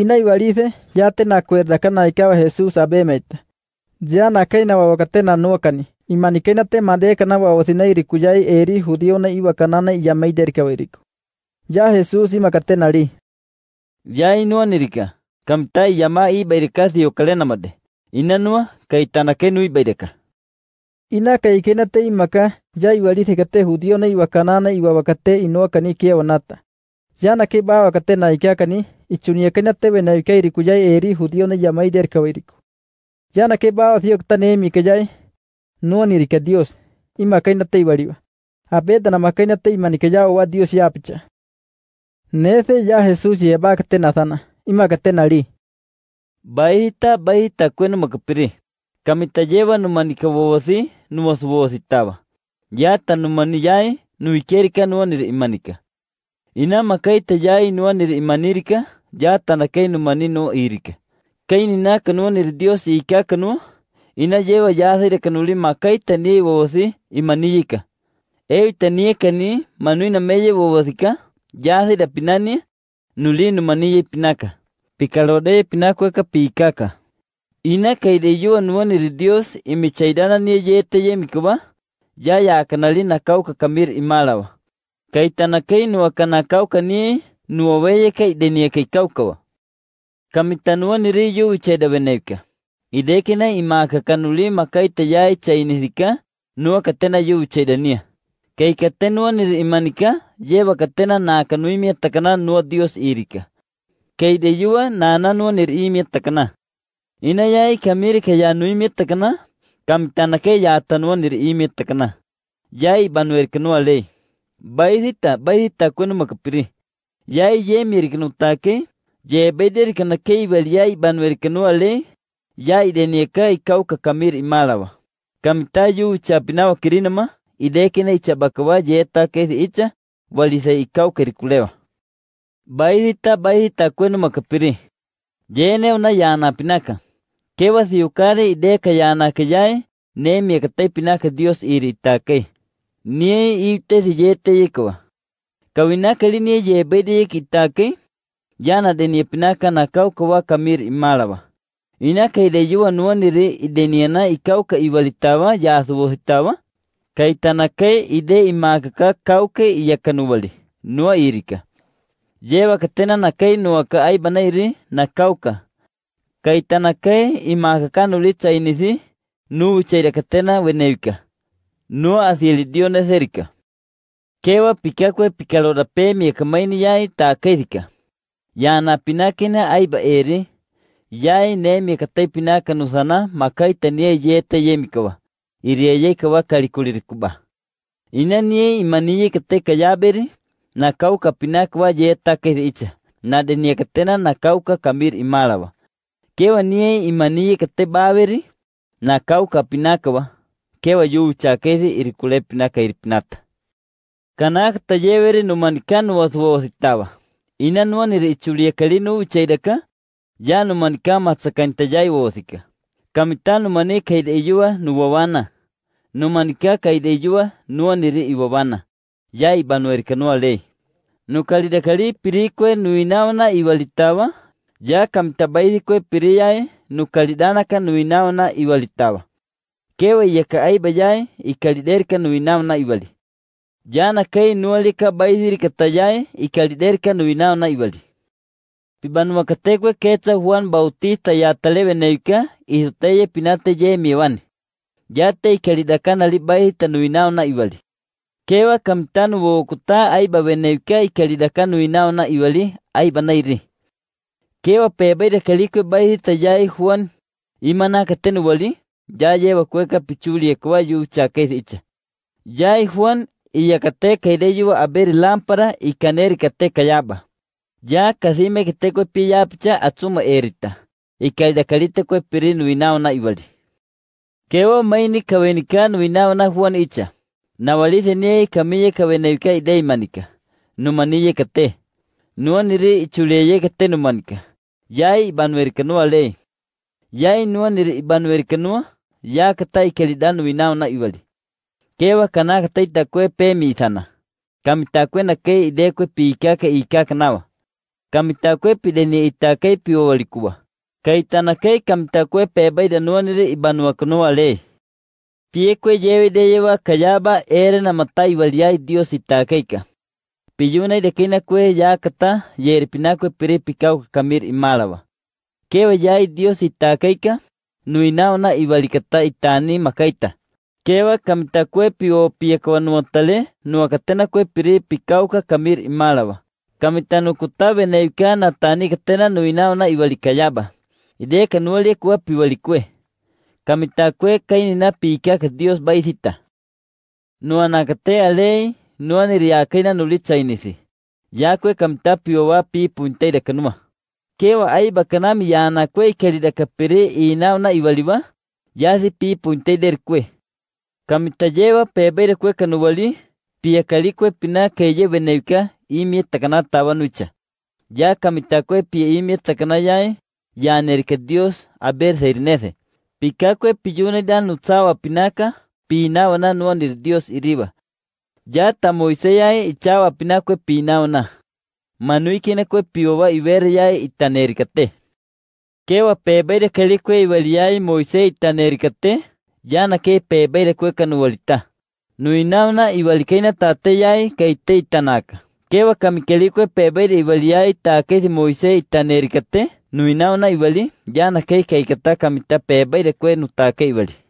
ina inaivalize yate nakwetha kana ikawa Jesus abemete jana kaina wawakatena nuakani imanikaina te madekana wawasinairi kuyai eri judiona iwakanana iyamaiderikawairiku ya Jesus imakatena li yainuanirika kamtai yama ibairikasi yokalenamade inanua kaitanakenu ibaireka ina kaikena te imaka ya iwalize kate judiona iwakanana iwawakate inuakani kiawanata yana ke bawa kate na ikyakani ichunia kenya tebe na ikairi kuyai eri judio Ya yamai der yana ke bawa que tanemi no ni dios ima kaina te a abeda na makaina te imani kayao dios yapicha nece ya jesús yeba kate na sana ima kate na ri baita baita kwenu makapiri kamita lleva numani kabobosi taba. yata numani yae nuikerika imanika inama kaita yai nuanir imanirika jatana kainu no irika kaininaka nuanir dios ikakanu ina yewa yathire kanulima kaita ni wothi imaniyika eutaniekani manuina meye wowothika yathira pinani nulinu maniye pinaka pikalodeye pinakweka piikaka ina kaideyua nuanir dios imichaidana niyeyeteye mikuba jayakanali na kauka kamir imalawa Kay nua nuwa kanakauka ni nuwa weye kay denia kay kaukawa. Idekina imaka kanuli makai tayai chainirika nuwa katena yu Kai katenua niri imanika lleva katena na takana nuwa Dios irika. Kay deyua nana nuwa nir na takana. Inayai kamirika ya takana kamitanakay ya tanua takana. Yai banuerkanua Lei. baidita baidita makapiri yai yemiriknutake ye beiderikanakeibel yai ale yai idenieka ikauka kamir imalawa kamitayu chapinawa kirinama idekina ichabakawa yeetake icha walisa ikau rikulewa baidita baidita yana pinaka yanapinaka kewasiyukare ideka ne yae pinaka dios iritake nie irte siyete yekwa kawinaka linie yebede yekitake yana deniepinaka na kauka wa kamir imalawa inaka ileyuwa nuonire ideniana ikauka iwalitawa yasuwohitawa kaitanake ide imakaka kauke iyakanuwali nuwa irika yewakatena nakai nuwaka aibanairi na kauka kaitanake imakakanulitsainisi nuwichairakatena wenewika no asilidio neserika. Kewa pikakwe pikalolape miakamaini yai takaisika. Yanapinakina aiba eri, yai ne miakataipinaka nusana makaitania yeta yemikawa. Iriyeyekawa kalikulirikuba. Inanie imaniye kateka yaberi, na kauka pinakwa yeta kaisicha. Na deniakatena na kauka kamir imalawa. Kewa nie imaniye katebaberi, na kauka pinakawa kewa yuu chakezi irikulepinaka iripinata kanak talleweri numanikanu wositawa inanuanir ichuliakalinu chaidaka, ya numanika matsakantayay wosika kamita numani kaideyuwa nuwawana numanika kaideyuwa nuaniri iwawana ya ibanuerkanua ley nukalidakali pirikwe nuinawana iwalitawa ya kamitabaidikwe piriyae nukalidana ka iwalitawa kewe yaka'ay bajaye ikaliderka nuinamna ibali jana kay nualika baizirika tajaye ikaliderka nuinamna ibali katekwe kecha Juan Bautista talebe neika isuteye pinate ye miwani yate ikalidakana libai tanuinaona ibali kewa kamtanu wokuta aiba weneuka ikalidakana inaona ibali ai banairi kewa pebaira kaliko bai tajai Juan imana katenu wali Ya Yayewa cueca pichuli ecuayu Ya y Juan y yacateca yo a ver lámpara y caner callaba. Ya me que picha a atsuma erita. Y caldacarita cue pirinu inauna igual. o maini kawenikanu na Juan icha. Nawalize y camille ide manika. Numanille cate. Nuaniri ichuleye cate numanica. no banuercanua ley. y nuaniri que winaw na iwali kewa kanaka tai mi sana itana kamitakwe na ke idekwe kamitakue y nawa kamitakwe pideni itakai piwalikuwa kaitanakai kamitakwe pebai y ibanuaknoa le piekwe yewe deyewa kayaba ere na matai y dios piuna piyuna idekina kwe yakata yeripinakwe pire y kamir imalawa kewa y dios queica nuinawna ibalikata itani makaita. Kewa kamitakwepi o piyakawanuantale, nuakatenakwepiri pikauka kamir imalawa. Kamitanukutabe neikana tanikatena nuinawna iwalikayaba. Ideka kue kuwa piwalikwe. Kamitakwe kainina que Dios baisita. Nuanakate alei, nuaniriakaina nulichainisi. Yakwe kamitapi wapi pi punteira kanuma. kewa ai bakanami yana kwe ikerirakaperé inauna iwaliwa yazi pipa unteiderkue kamitayewa peberekue kanuwali piyakalikue pina keyeweneuka imie takana tawanucha ya kamitakue pie imie takana yae yanerke Dios aber seirnese pikakue piyune da nutsawa pinaka pinawana nuonir Dios iriba ya tamoise yae ichawa pinakue pinawana manuikine kuepivowa iveriyai itanerikate kewa pebaire kali kue iwaliyai moise ittaneerikate yana kei pebaire kue kanuwalita nuinauna iwalikaina tateyai kaite ittanaka kewa kamikeli kue pebaire iwaliyai taakei moise ittaneerikate nuinauna iwali yana kei kaikata kamita pebaire kue nutake iwali